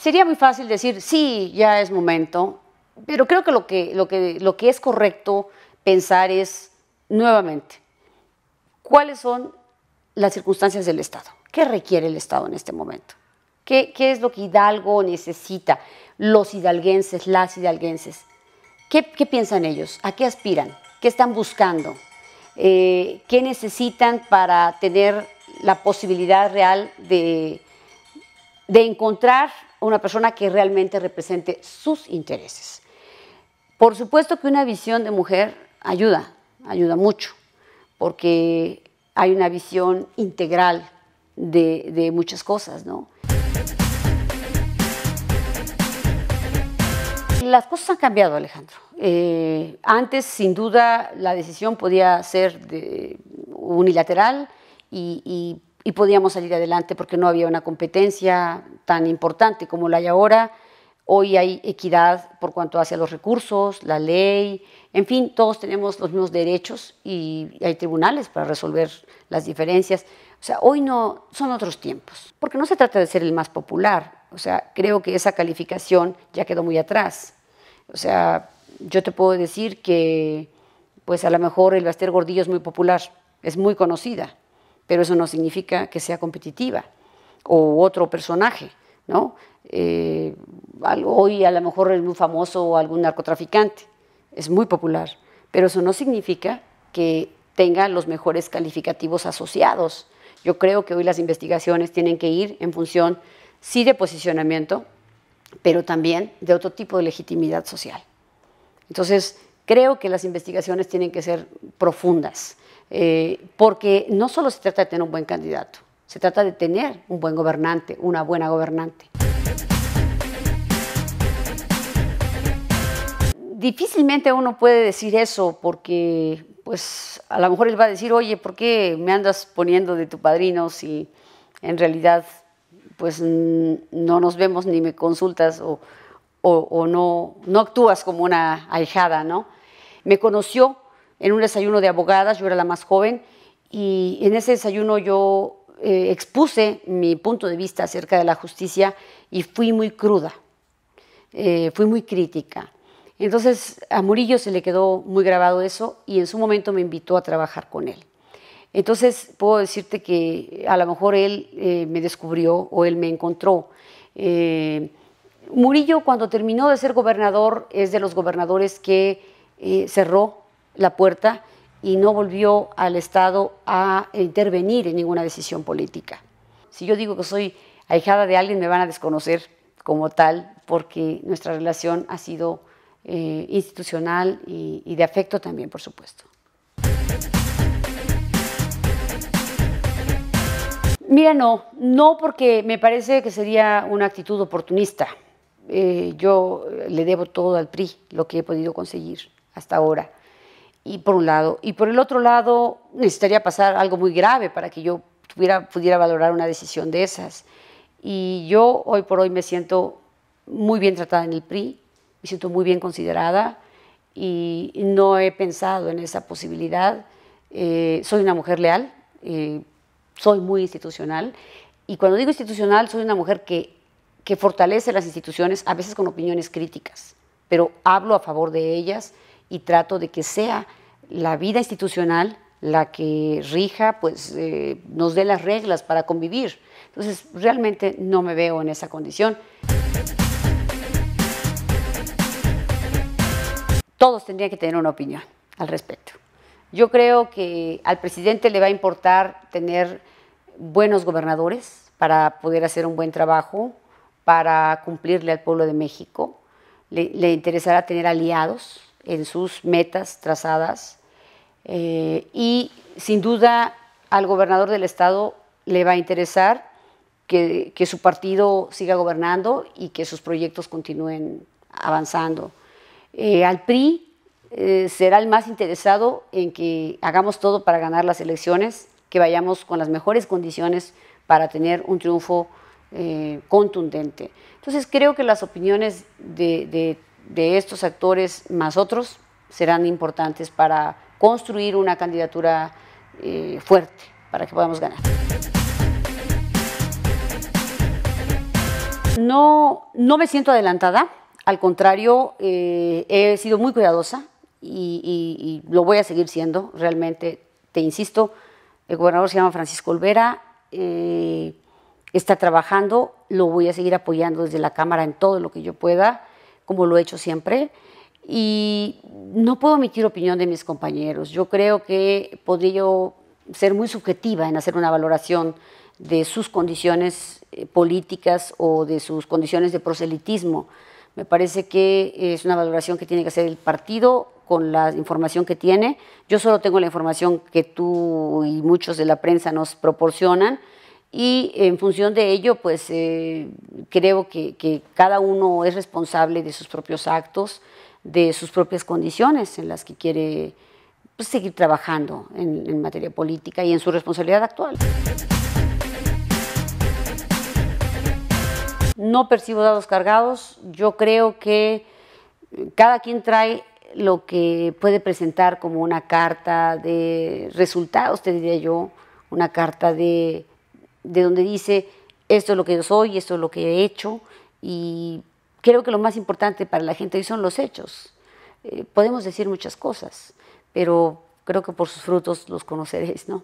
Sería muy fácil decir, sí, ya es momento, pero creo que lo que, lo que, lo que es correcto pensar es, nuevamente, ¿cuáles son las circunstancias del Estado? ¿Qué requiere el Estado en este momento? ¿Qué, es lo que Hidalgo necesita? Los hidalguenses, las hidalguenses. ¿Qué, piensan ellos? ¿A qué aspiran? ¿Qué están buscando? Eh, ¿Qué necesitan para tener la posibilidad real de, encontrar una persona que realmente represente sus intereses? Por supuesto que una visión de mujer ayuda, ayuda mucho, porque hay una visión integral de, de, muchas cosas, ¿no? Las cosas han cambiado, Alejandro. Eh, antes, sin duda, la decisión podía ser unilateral y, y, podíamos salir adelante porque no había una competencia tan importante como la hay ahora. Hoy hay equidad por cuanto hace a los recursos, la ley, en fin, todos tenemos los mismos derechos y hay tribunales para resolver las diferencias. O sea, hoy no son otros tiempos, porque no se trata de ser el más popular. O sea, creo que esa calificación ya quedó muy atrás. O sea, yo te puedo decir que, pues a lo mejor el Baster Gordillo es muy popular, es muy conocida, pero eso no significa que sea competitiva o otro personaje, ¿no? Eh, hoy a lo mejor es muy famoso o algún narcotraficante, es muy popular, pero eso no significa que tenga los mejores calificativos asociados yo creo que hoy las investigaciones tienen que ir en función, sí, de posicionamiento, pero también de otro tipo de legitimidad social. Entonces, creo que las investigaciones tienen que ser profundas, eh, porque no solo se trata de tener un buen candidato, se trata de tener un buen gobernante, una buena gobernante. Difícilmente uno puede decir eso porque pues a lo mejor él va a decir, oye, ¿por qué me andas poniendo de tu padrino si en realidad pues no nos vemos ni me consultas o, no, no actúas como una ahijada, ¿no? Me conoció en un desayuno de abogadas, yo era la más joven, y en ese desayuno yo eh, expuse mi punto de vista acerca de la justicia y fui muy cruda, eh, fui muy crítica. Entonces a Murillo se le quedó muy grabado eso y en su momento me invitó a trabajar con él. Entonces puedo decirte que a lo mejor él eh, me descubrió o él me encontró. Eh, Murillo cuando terminó de ser gobernador es de los gobernadores que eh, cerró la puerta y no volvió al Estado a intervenir en ninguna decisión política. Si yo digo que soy ahijada de alguien me van a desconocer como tal porque nuestra relación ha sido eh, institucional y, de afecto también, por supuesto. Mira, no, no porque me parece que sería una actitud oportunista. Eh, yo le debo todo al PRI, lo que he podido conseguir hasta ahora. Y por un lado. Y por el otro lado, necesitaría pasar algo muy grave para que yo pudiera valorar una decisión de esas. Y yo hoy por hoy me siento muy bien tratada en el PRI me siento muy bien considerada y no he pensado en esa posibilidad. Eh, soy una mujer leal, eh, soy muy institucional y cuando digo institucional soy una mujer que, que fortalece las instituciones, a veces con opiniones críticas, pero hablo a favor de ellas y trato de que sea la vida institucional la que rija, pues eh, nos dé las reglas para convivir. Entonces, realmente no me veo en esa condición. todos tendrían que tener una opinión al respecto. Yo creo que al presidente le va a importar tener buenos gobernadores para poder hacer un buen trabajo, para cumplirle al pueblo de México. Le, interesará tener aliados en sus metas trazadas eh, y sin duda al gobernador del estado le va a interesar que su partido siga gobernando y que sus proyectos continúen avanzando. Eh, al PRI eh, será el más interesado en que hagamos todo para ganar las elecciones, que vayamos con las mejores condiciones para tener un triunfo eh, contundente. Entonces creo que las opiniones de, estos actores más otros serán importantes para construir una candidatura fuerte para que podamos ganar. no me siento adelantada. Al contrario, eh, he sido muy cuidadosa y, lo voy a seguir siendo, realmente, te insisto, el gobernador se llama Francisco Olvera, eh, está trabajando, lo voy a seguir apoyando desde la Cámara en todo lo que yo pueda, como lo he hecho siempre, y no puedo omitir opinión de mis compañeros. Yo creo que podría ser muy subjetiva en hacer una valoración de sus condiciones eh, políticas o de sus condiciones de proselitismo me parece que es una valoración que tiene que hacer el partido con la información que tiene. Yo solo tengo la información que tú y muchos de la prensa nos proporcionan y en función de ello, pues eh, creo que, cada uno es responsable de sus propios actos, de sus propias condiciones en las que quiere pues, seguir trabajando en materia política y en su responsabilidad actual. No percibo dados cargados. Yo creo que cada quien trae lo que puede presentar como una carta de resultados, te diría yo, una carta de, donde dice esto es lo que yo soy, esto es lo que he hecho y creo que lo más importante para la gente hoy son los hechos. Eh, podemos decir muchas cosas, pero creo que por sus frutos los conoceréis, ¿no?